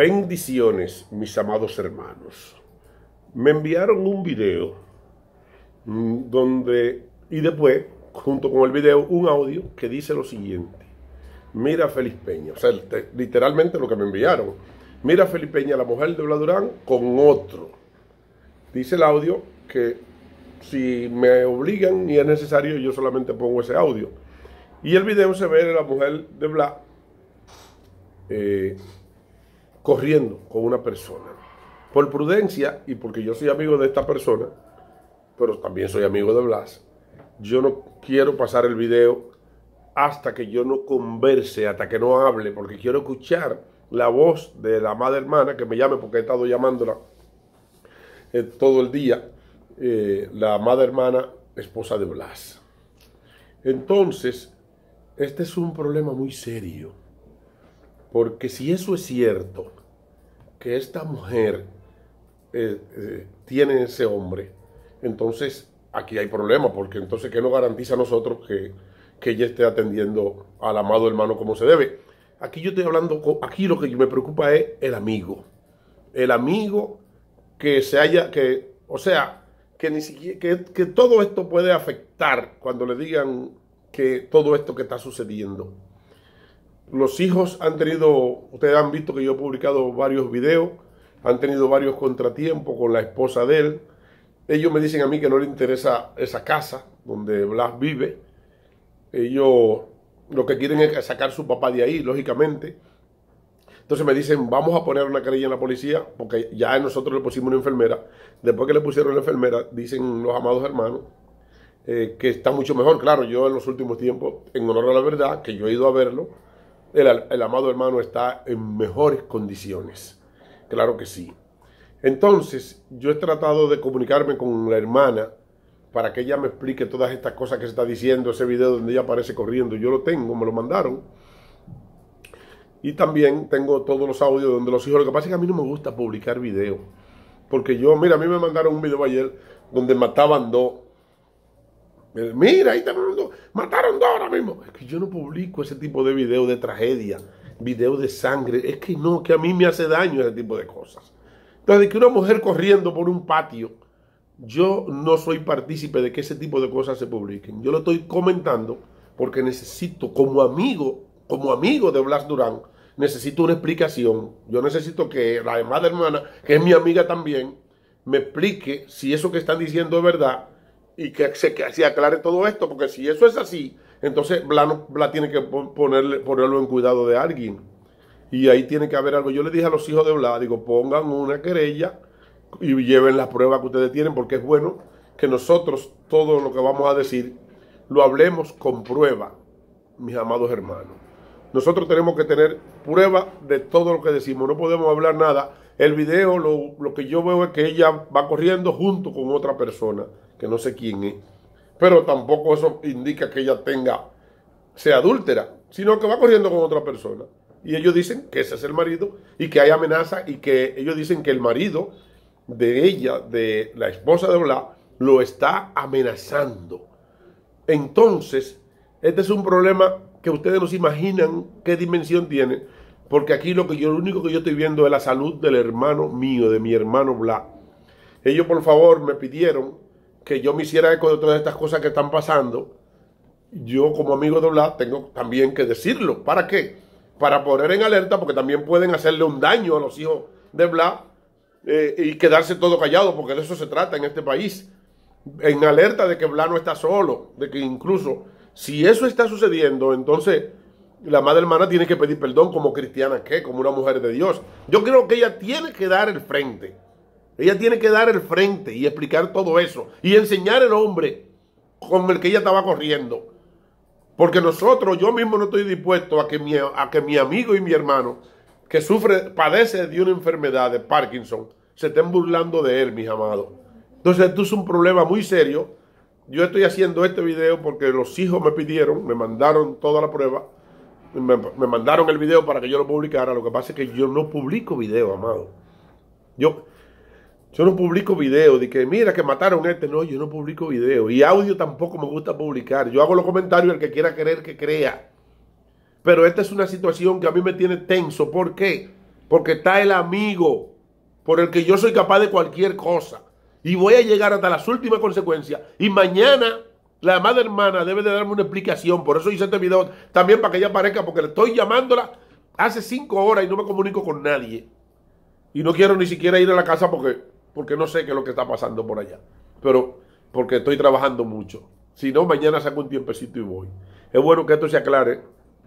Bendiciones, mis amados hermanos. Me enviaron un video mm, donde, y después, junto con el video, un audio que dice lo siguiente. Mira Felipeña Peña, literalmente lo que me enviaron. Mira Felipeña Peña, la mujer de Bladurán, con otro. Dice el audio que si me obligan y es necesario, yo solamente pongo ese audio. Y el video se ve de la mujer de Bla. Eh, corriendo con una persona. Por prudencia y porque yo soy amigo de esta persona, pero también soy amigo de Blas, yo no quiero pasar el video hasta que yo no converse, hasta que no hable, porque quiero escuchar la voz de la madre hermana que me llame, porque he estado llamándola eh, todo el día, eh, la madre hermana, esposa de Blas. Entonces, este es un problema muy serio. Porque si eso es cierto, que esta mujer eh, eh, tiene ese hombre, entonces aquí hay problema, porque entonces ¿qué nos garantiza a nosotros que, ella esté atendiendo al amado hermano como se debe? Aquí yo estoy hablando, aquí lo que me preocupa es el amigo. El amigo que se haya, que, o sea, que, ni siquiera, que todo esto puede afectar cuando le digan que todo esto que está sucediendo. Los hijos han tenido, ustedes han visto que yo he publicado varios videos, han tenido varios contratiempos con la esposa de él. Ellos me dicen a mí que no le interesa esa casa donde Blas vive. Ellos lo que quieren es sacar a su papá de ahí, lógicamente. Entonces me dicen, vamos a poner una querella en la policía, porque ya nosotros le pusimos una enfermera. Después que le pusieron la enfermera, dicen los amados hermanos, eh, que está mucho mejor. Claro, yo en los últimos tiempos, en honor a la verdad, que yo he ido a verlo, el, amado hermano está en mejores condiciones. Claro que sí. Entonces, yo he tratado de comunicarme con la hermana para que ella me explique todas estas cosas que se está diciendo, ese video donde ella aparece corriendo, yo lo tengo, me lo mandaron. Y también tengo todos los audios donde los hijos, lo que pasa es que a mí no me gusta publicar videos, porque yo, mira, a mí me mandaron un video ayer donde mataban dos eh, mira, ahí dos... mataron dos ahora mismo. Es que yo no publico ese tipo de videos de tragedia, videos de sangre. Es que no, que a mí me hace daño ese tipo de cosas. Entonces, que una mujer corriendo por un patio, yo no soy partícipe de que ese tipo de cosas se publiquen. Yo lo estoy comentando porque necesito, como amigo, como amigo de Blas Durán, necesito una explicación. Yo necesito que la demás hermana, que es mi amiga también, me explique si eso que están diciendo es verdad y que se, que aclare todo esto, porque si eso es así, entonces Bla, Bla tiene que ponerle, ponerlo en cuidado de alguien. Y ahí tiene que haber algo. Yo le dije a los hijos de Bla, digo, pongan una querella y lleven las pruebas que ustedes tienen, porque es bueno que nosotros todo lo que vamos a decir lo hablemos con prueba, mis amados hermanos. Nosotros tenemos que tener prueba de todo lo que decimos, no podemos hablar nada. El video, lo, lo que yo veo es que ella va corriendo junto con otra persona que no sé quién es, pero tampoco eso indica que ella tenga, sea adúltera, sino que va corriendo con otra persona. Y ellos dicen que ese es el marido y que hay amenaza y que ellos dicen que el marido de ella, de la esposa de Bla, lo está amenazando. Entonces, este es un problema que ustedes no se imaginan qué dimensión tiene, porque aquí lo que yo lo único que yo estoy viendo es la salud del hermano mío, de mi hermano Bla. Ellos por favor me pidieron que yo me hiciera eco de todas estas cosas que están pasando, yo como amigo de Bla tengo también que decirlo. ¿Para qué? Para poner en alerta, porque también pueden hacerle un daño a los hijos de Bla eh, y quedarse todo callado, porque de eso se trata en este país. En alerta de que Bla no está solo, de que incluso si eso está sucediendo, entonces la madre hermana tiene que pedir perdón como cristiana que, como una mujer de Dios. Yo creo que ella tiene que dar el frente. Ella tiene que dar el frente y explicar todo eso y enseñar el hombre con el que ella estaba corriendo. Porque nosotros, yo mismo no estoy dispuesto a que mi, a que mi amigo y mi hermano, que sufre, padece de una enfermedad de Parkinson, se estén burlando de él, mis amados. Entonces, esto es un problema muy serio. Yo estoy haciendo este video porque los hijos me pidieron, me mandaron toda la prueba, me, me mandaron el video para que yo lo publicara. Lo que pasa es que yo no publico video, amado. Yo, yo no publico video de que mira que mataron a este. No, yo no publico video. Y audio tampoco me gusta publicar. Yo hago los comentarios el que quiera creer que crea. Pero esta es una situación que a mí me tiene tenso. ¿Por qué? Porque está el amigo por el que yo soy capaz de cualquier cosa. Y voy a llegar hasta las últimas consecuencias. Y mañana la madre hermana debe de darme una explicación. Por eso hice este video también para que ella aparezca. Porque le estoy llamándola hace cinco horas y no me comunico con nadie. Y no quiero ni siquiera ir a la casa porque porque no sé qué es lo que está pasando por allá, pero porque estoy trabajando mucho. Si no, mañana saco un tiempecito y voy. Es bueno que esto se aclare.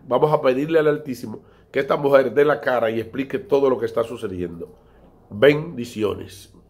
Vamos a pedirle al Altísimo que esta mujer dé la cara y explique todo lo que está sucediendo. Bendiciones.